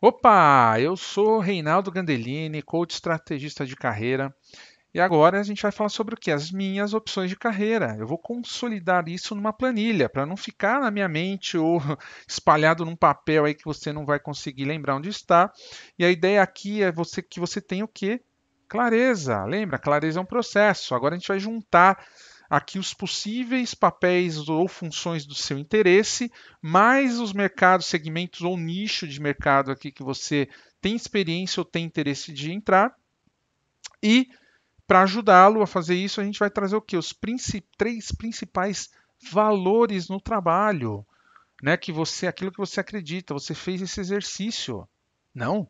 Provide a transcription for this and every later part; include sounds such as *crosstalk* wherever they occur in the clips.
Opa, eu sou Reinaldo Gandelini, coach estrategista de carreira. E agora a gente vai falar sobre o que? As minhas opções de carreira. Eu vou consolidar isso numa planilha, para não ficar na minha mente ou *laughs* espalhado num papel aí que você não vai conseguir lembrar onde está. E a ideia aqui é você que você tenha o que? Clareza. Lembra? Clareza é um processo. Agora a gente vai juntar aqui os possíveis papéis ou funções do seu interesse, mais os mercados, segmentos ou nicho de mercado aqui que você tem experiência ou tem interesse de entrar. E para ajudá-lo a fazer isso, a gente vai trazer o que? Os princip três principais valores no trabalho, né? Que você, aquilo que você acredita, você fez esse exercício. Não,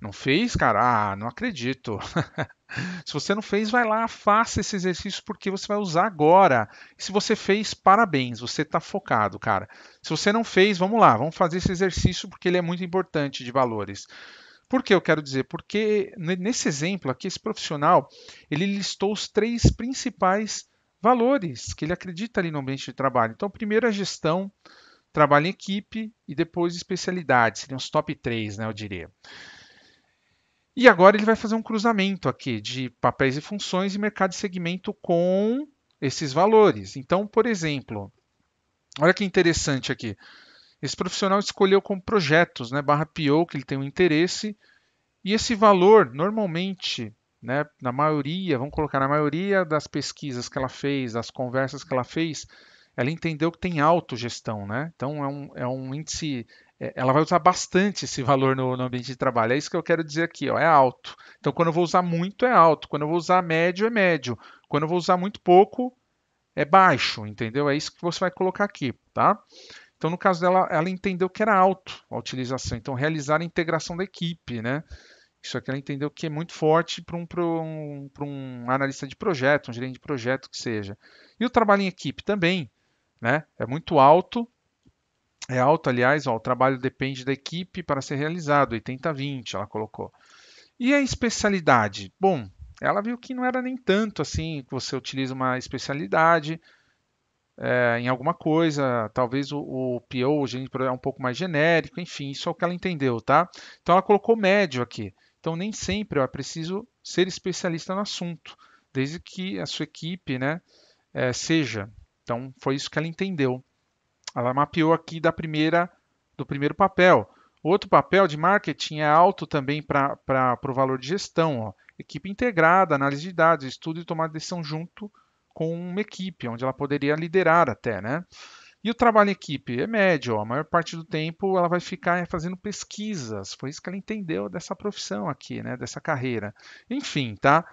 não fez, cara? Ah, não acredito. *laughs* se você não fez, vai lá, faça esse exercício porque você vai usar agora. E se você fez, parabéns, você está focado, cara. Se você não fez, vamos lá, vamos fazer esse exercício porque ele é muito importante de valores. Por que eu quero dizer? Porque nesse exemplo aqui, esse profissional, ele listou os três principais valores que ele acredita ali no ambiente de trabalho. Então, primeiro a gestão, trabalho em equipe e depois especialidade, seriam os top 3, né, eu diria. E agora ele vai fazer um cruzamento aqui de papéis e funções e mercado de segmento com esses valores. Então, por exemplo, olha que interessante aqui. Esse profissional escolheu como projetos, né, barra PO, que ele tem um interesse, e esse valor, normalmente, né, na maioria, vamos colocar na maioria das pesquisas que ela fez, das conversas que ela fez, ela entendeu que tem autogestão, né? Então é um, é um índice é, ela vai usar bastante esse valor no, no, ambiente de trabalho. É isso que eu quero dizer aqui, ó, é alto. Então, quando eu vou usar muito, é alto. Quando eu vou usar médio, é médio. Quando eu vou usar muito pouco, é baixo, entendeu? É isso que você vai colocar aqui, tá? Então, no caso dela, ela entendeu que era alto a utilização. Então, realizar a integração da equipe, né? Isso aqui ela entendeu que é muito forte para um, um, um analista de projeto, um gerente de projeto que seja. E o trabalho em equipe também, né? É muito alto é alto, aliás, ó, o trabalho depende da equipe para ser realizado, 80-20, ela colocou. E a especialidade? Bom, ela viu que não era nem tanto assim que você utiliza uma especialidade é, em alguma coisa, talvez o, o PO, o gerente é um pouco mais genérico, enfim, isso é o que ela entendeu, tá? Então ela colocou médio aqui. Então nem sempre ó, é preciso ser especialista no assunto, desde que a sua equipe né, é, seja. Então foi isso que ela entendeu. Ela mapeou aqui da primeira do primeiro papel. Outro papel de marketing é alto também para o valor de gestão. Ó. Equipe integrada, análise de dados, estudo e tomada de decisão junto com uma equipe, onde ela poderia liderar até. Né? E o trabalho em equipe é médio. Ó. A maior parte do tempo ela vai ficar fazendo pesquisas. Foi isso que ela entendeu dessa profissão aqui, né? dessa carreira. Enfim, tá?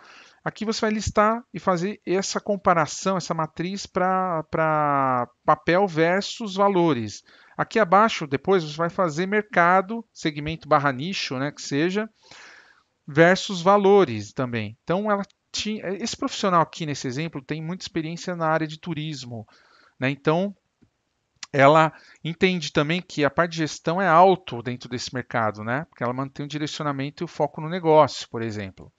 Aqui você vai listar e fazer essa comparação, essa matriz para papel versus valores. Aqui abaixo, depois, você vai fazer mercado, segmento barra nicho, né, que seja, versus valores também. Então, ela tinha, esse profissional aqui, nesse exemplo, tem muita experiência na área de turismo. Né? Então, ela entende também que a parte de gestão é alto dentro desse mercado, né? porque ela mantém o direcionamento e o foco no negócio, por exemplo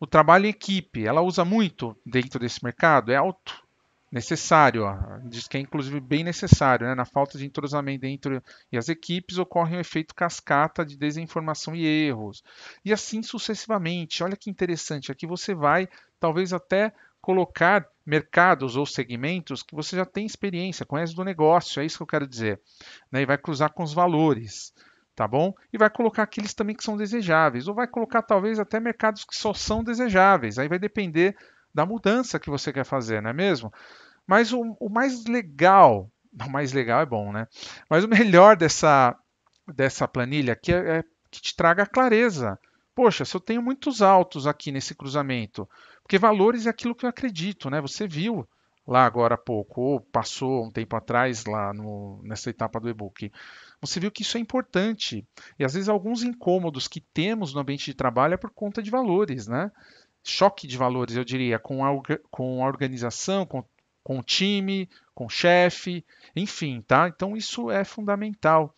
o trabalho em equipe, ela usa muito dentro desse mercado, é alto necessário, ó. diz que é inclusive bem necessário, né? na falta de entrosamento dentro e as equipes ocorre um efeito cascata de desinformação e erros, e assim sucessivamente. Olha que interessante, aqui você vai talvez até colocar mercados ou segmentos que você já tem experiência, conhece do negócio, é isso que eu quero dizer, né? e vai cruzar com os valores tá bom? E vai colocar aqueles também que são desejáveis, ou vai colocar talvez até mercados que só são desejáveis. Aí vai depender da mudança que você quer fazer, não é mesmo? Mas o, o mais legal, *laughs* o mais legal é bom, né? Mas o melhor dessa dessa planilha aqui é, é que te traga clareza. Poxa, se eu tenho muitos altos aqui nesse cruzamento, porque valores é aquilo que eu acredito, né? Você viu lá agora há pouco, ou passou um tempo atrás lá no, nessa etapa do e-book, você viu que isso é importante. E às vezes alguns incômodos que temos no ambiente de trabalho é por conta de valores, né? Choque de valores, eu diria, com a, com a organização, com, com o time, com o chefe, enfim, tá? Então isso é fundamental.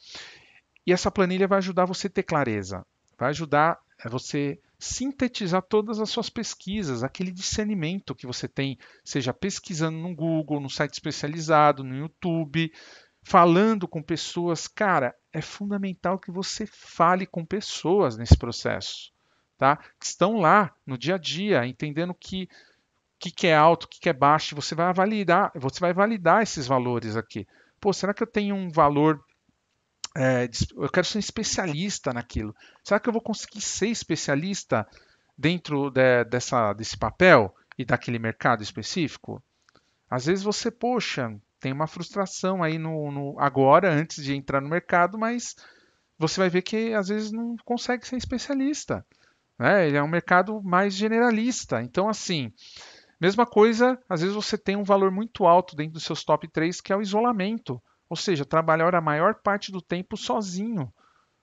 E essa planilha vai ajudar você a ter clareza, vai ajudar é, você sintetizar todas as suas pesquisas, aquele discernimento que você tem, seja pesquisando no Google, no site especializado, no YouTube, falando com pessoas. Cara, é fundamental que você fale com pessoas nesse processo, tá? Que estão lá no dia a dia, entendendo que o que, que é alto, o que, que é baixo, você vai validar, você vai validar esses valores aqui. Pô, será que eu tenho um valor é, eu quero ser um especialista naquilo. Será que eu vou conseguir ser especialista dentro de, dessa, desse papel e daquele mercado específico? Às vezes você, poxa, tem uma frustração aí no, no agora, antes de entrar no mercado, mas você vai ver que às vezes não consegue ser especialista. Né? Ele é um mercado mais generalista. Então, assim, mesma coisa, às vezes você tem um valor muito alto dentro dos seus top 3, que é o isolamento. Ou seja, trabalhar a maior parte do tempo sozinho.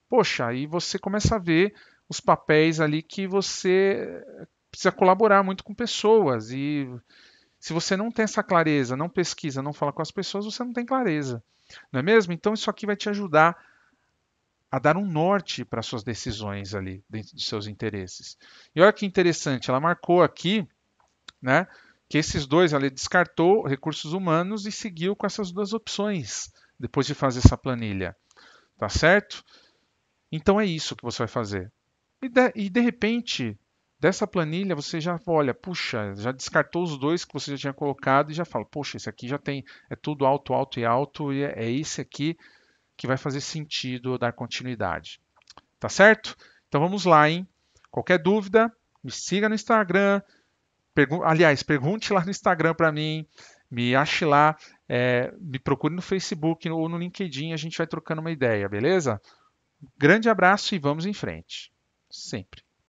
Poxa, aí você começa a ver os papéis ali que você precisa colaborar muito com pessoas. E se você não tem essa clareza, não pesquisa, não fala com as pessoas, você não tem clareza. Não é mesmo? Então isso aqui vai te ajudar a dar um norte para suas decisões ali, dentro dos seus interesses. E olha que interessante, ela marcou aqui, né? que esses dois, ela descartou recursos humanos e seguiu com essas duas opções depois de fazer essa planilha. Tá certo? Então é isso que você vai fazer. E de, e de repente, dessa planilha, você já olha, puxa, já descartou os dois que você já tinha colocado e já fala, poxa, esse aqui já tem, é tudo alto, alto e alto, e é, é esse aqui que vai fazer sentido dar continuidade. Tá certo? Então vamos lá, hein? Qualquer dúvida, me siga no Instagram, Pergun Aliás, pergunte lá no Instagram para mim, me ache lá, é, me procure no Facebook ou no LinkedIn, a gente vai trocando uma ideia, beleza? Grande abraço e vamos em frente. Sempre.